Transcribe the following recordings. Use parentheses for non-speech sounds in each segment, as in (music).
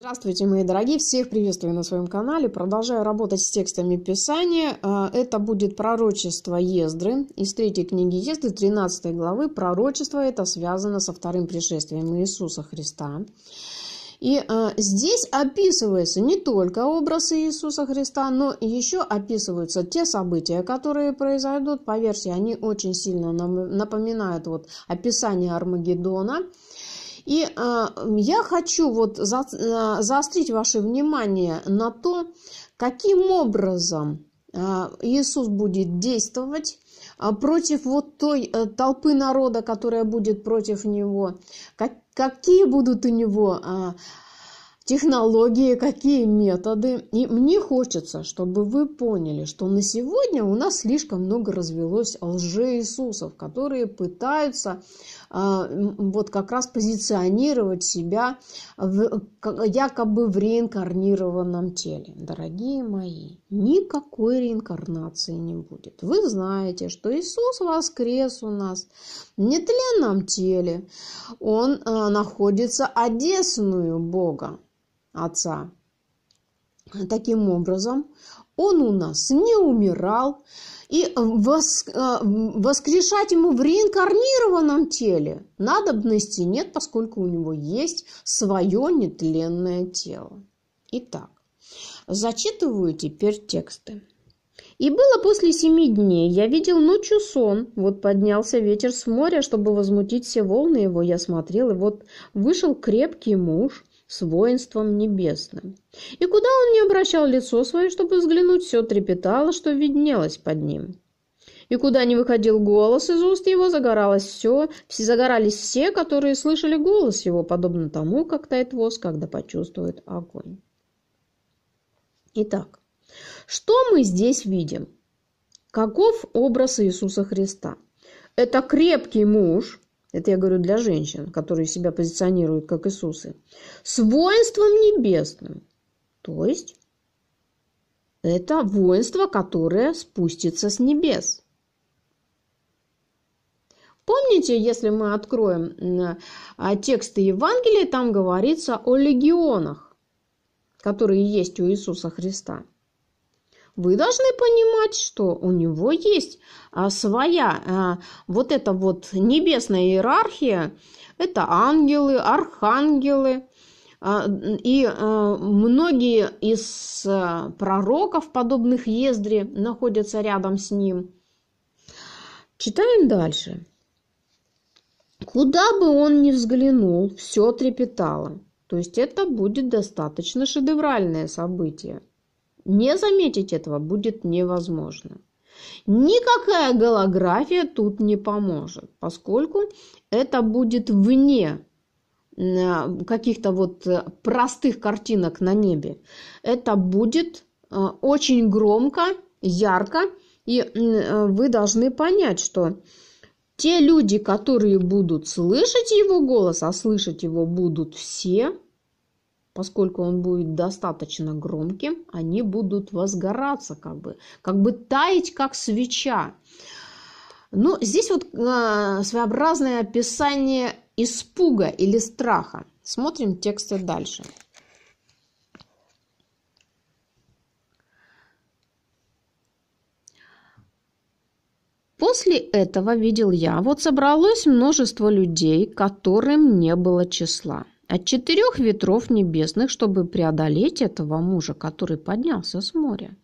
Здравствуйте, мои дорогие! Всех приветствую на своем канале. Продолжаю работать с текстами Писания. А, это будет пророчество Ездры из третьей книги Ездры, 13 главы. Пророчество это связано со вторым пришествием Иисуса Христа. И э, здесь описывается не только образ Иисуса Христа, но еще описываются те события, которые произойдут. По версии они очень сильно нам, напоминают вот, описание Армагеддона. И э, я хочу вот за, э, заострить ваше внимание на то, каким образом э, Иисус будет действовать против вот той э, толпы народа, которая будет против него, как, какие будут у него э, технологии, какие методы. И мне хочется, чтобы вы поняли, что на сегодня у нас слишком много развелось лже-Иисусов, которые пытаются э, вот как раз позиционировать себя в якобы в реинкарнированном теле. Дорогие мои, никакой реинкарнации не будет. Вы знаете, что Иисус воскрес у нас в нетленном теле. Он э, находится одесную Бога отца. Таким образом, он у нас не умирал, и э, воскрешать ему в реинкарнированном теле надобности нет, поскольку у него есть свое нетленное тело. Итак, зачитываю теперь тексты. И было после семи дней. Я видел ночью сон. Вот поднялся ветер с моря, чтобы возмутить все волны его. Я смотрел, и вот вышел крепкий муж с воинством небесным. И куда он не обращал лицо свое, чтобы взглянуть, все трепетало, что виднелось под ним. И куда не выходил голос из уст его, загоралось все, все загорались все, которые слышали голос его, подобно тому, как тает воск, когда почувствует огонь. Итак, что мы здесь видим? Каков образ Иисуса Христа? Это крепкий муж – это я говорю для женщин, которые себя позиционируют как Иисусы, с воинством небесным. То есть это воинство, которое спустится с небес. Помните, если мы откроем а, тексты Евангелия, там говорится о легионах, которые есть у Иисуса Христа – вы должны понимать, что у него есть а, своя а, вот эта вот небесная иерархия. Это ангелы, архангелы. А, и а, многие из а, пророков, подобных Ездре, находятся рядом с ним. Читаем дальше. Куда бы он ни взглянул, все трепетало. То есть это будет достаточно шедевральное событие. Не заметить этого будет невозможно. Никакая голография тут не поможет, поскольку это будет вне э, каких-то вот э, простых картинок на небе. Это будет э, очень громко, ярко, и вы должны понять, что те люди, которые будут слышать его голос, а слышать его будут все – поскольку он будет достаточно громким, они будут возгораться, как бы, как бы таять, как свеча. Ну, здесь вот э, своеобразное описание испуга или страха. Смотрим тексты дальше. После этого видел я, вот собралось множество людей, которым не было числа от четырех ветров небесных, чтобы преодолеть этого мужа, который поднялся с моря.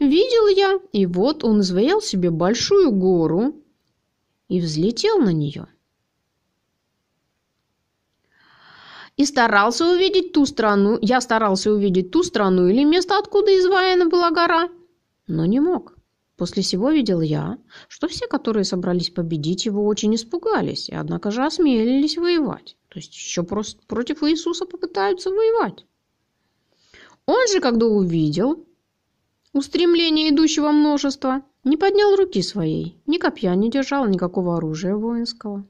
Видел я, и вот он изваял себе большую гору и взлетел на нее. И старался увидеть ту страну, я старался увидеть ту страну или место, откуда изваяна была гора, но не мог. После сего видел я, что все, которые собрались победить его, очень испугались, и однако же осмелились воевать. То есть еще просто против Иисуса попытаются воевать. Он же, когда увидел устремление идущего множества, не поднял руки своей, ни копья не держал, никакого оружия воинского.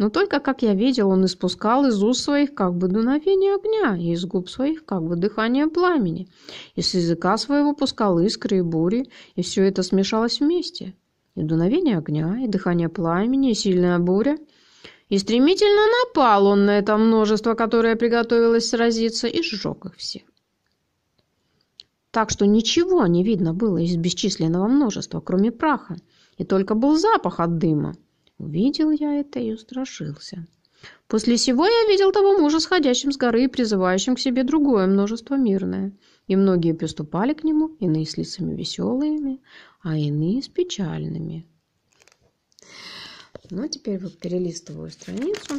Но только, как я видел, он испускал из уст своих как бы дуновение огня, и из губ своих как бы дыхание пламени, и с языка своего пускал искры и бури, и все это смешалось вместе. И дуновение огня, и дыхание пламени, и сильная буря. И стремительно напал он на это множество, которое приготовилось сразиться, и сжег их всех. Так что ничего не видно было из бесчисленного множества, кроме праха, и только был запах от дыма. Увидел я это и устрашился. После сего я видел того мужа, сходящим с горы и призывающим к себе другое множество мирное. И многие приступали к нему, иные с лицами веселыми, а иные с печальными. Ну, а теперь вот перелистываю страницу.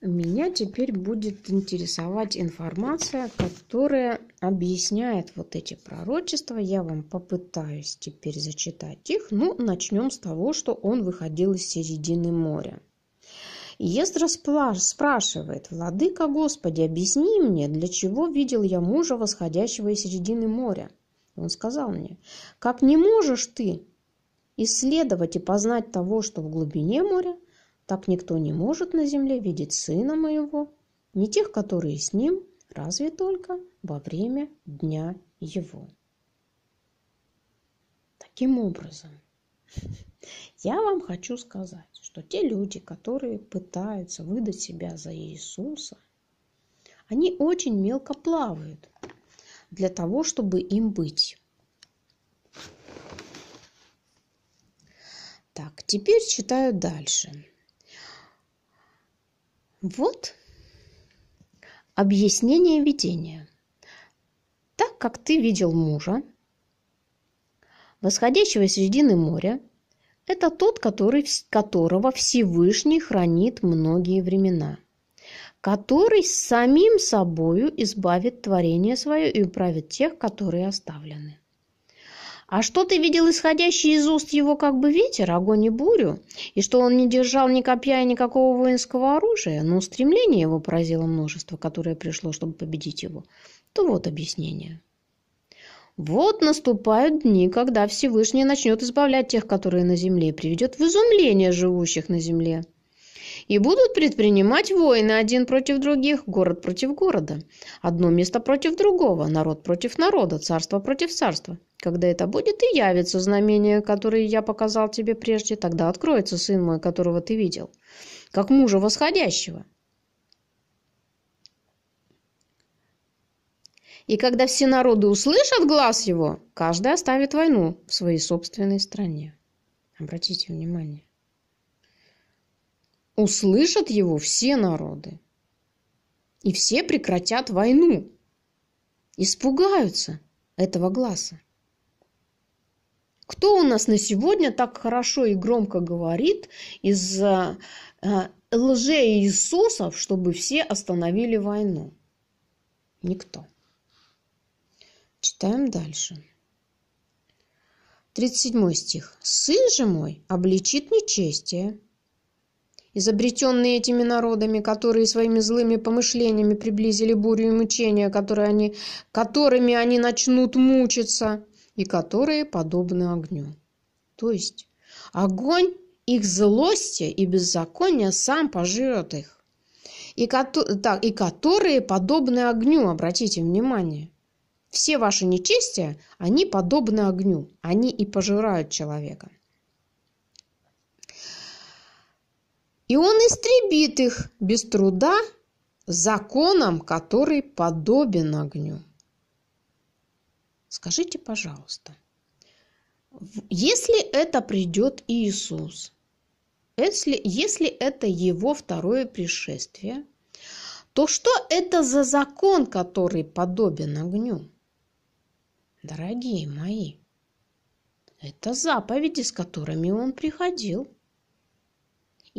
Меня теперь будет интересовать информация, которая объясняет вот эти пророчества. Я вам попытаюсь теперь зачитать их. Ну, начнем с того, что он выходил из середины моря. Ездра спрашивает, «Владыка Господи, объясни мне, для чего видел я мужа, восходящего из середины моря?» Он сказал мне, «Как не можешь ты исследовать и познать того, что в глубине моря, так никто не может на земле видеть сына моего, не тех, которые с ним, разве только во время дня его. Таким образом, (laughs) я вам хочу сказать, что те люди, которые пытаются выдать себя за Иисуса, они очень мелко плавают для того, чтобы им быть. Так, теперь читаю дальше. Вот объяснение видения. Так как ты видел мужа, восходящего с середины моря, это тот, который, которого Всевышний хранит многие времена, который самим собою избавит творение свое и управит тех, которые оставлены. А что ты видел исходящий из уст его как бы ветер, огонь и бурю? И что он не держал ни копья и никакого воинского оружия, но ну, устремление его поразило множество, которое пришло, чтобы победить его? То вот объяснение. Вот наступают дни, когда Всевышний начнет избавлять тех, которые на земле, и приведет в изумление живущих на земле и будут предпринимать войны один против других, город против города, одно место против другого, народ против народа, царство против царства. Когда это будет, и явится знамение, которое я показал тебе прежде, тогда откроется сын мой, которого ты видел, как мужа восходящего. И когда все народы услышат глаз его, каждый оставит войну в своей собственной стране. Обратите внимание. Услышат его все народы. И все прекратят войну. Испугаются этого глаза. Кто у нас на сегодня так хорошо и громко говорит из э, лже Иисусов, чтобы все остановили войну? Никто. Читаем дальше. 37 стих. «Сын же мой обличит нечестие, изобретенные этими народами, которые своими злыми помышлениями приблизили бурю и мучения, которые они, которыми они начнут мучиться, и которые подобны огню. То есть огонь их злости и беззакония сам пожрет их, и, кото, так, и которые подобны огню, обратите внимание. Все ваши нечестия, они подобны огню, они и пожирают человека. И он истребит их без труда законом, который подобен огню. Скажите, пожалуйста, если это придет Иисус, если, если это его второе пришествие, то что это за закон, который подобен огню? Дорогие мои, это заповеди, с которыми он приходил –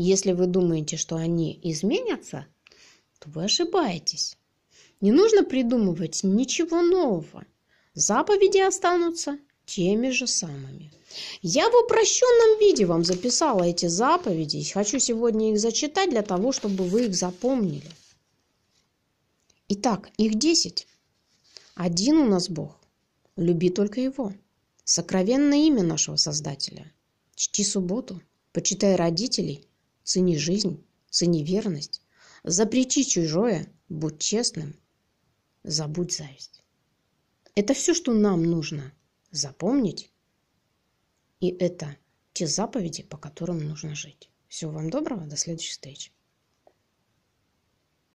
если вы думаете, что они изменятся, то вы ошибаетесь. Не нужно придумывать ничего нового. Заповеди останутся теми же самыми. Я в упрощенном виде вам записала эти заповеди и хочу сегодня их зачитать для того, чтобы вы их запомнили. Итак, их десять. Один у нас Бог. Люби только Его. Сокровенное имя нашего Создателя. Чти субботу, почитай родителей цени жизнь, цени верность, запречи чужое, будь честным, забудь зависть. Это все, что нам нужно запомнить, и это те заповеди, по которым нужно жить. Всего вам доброго, до следующей встречи.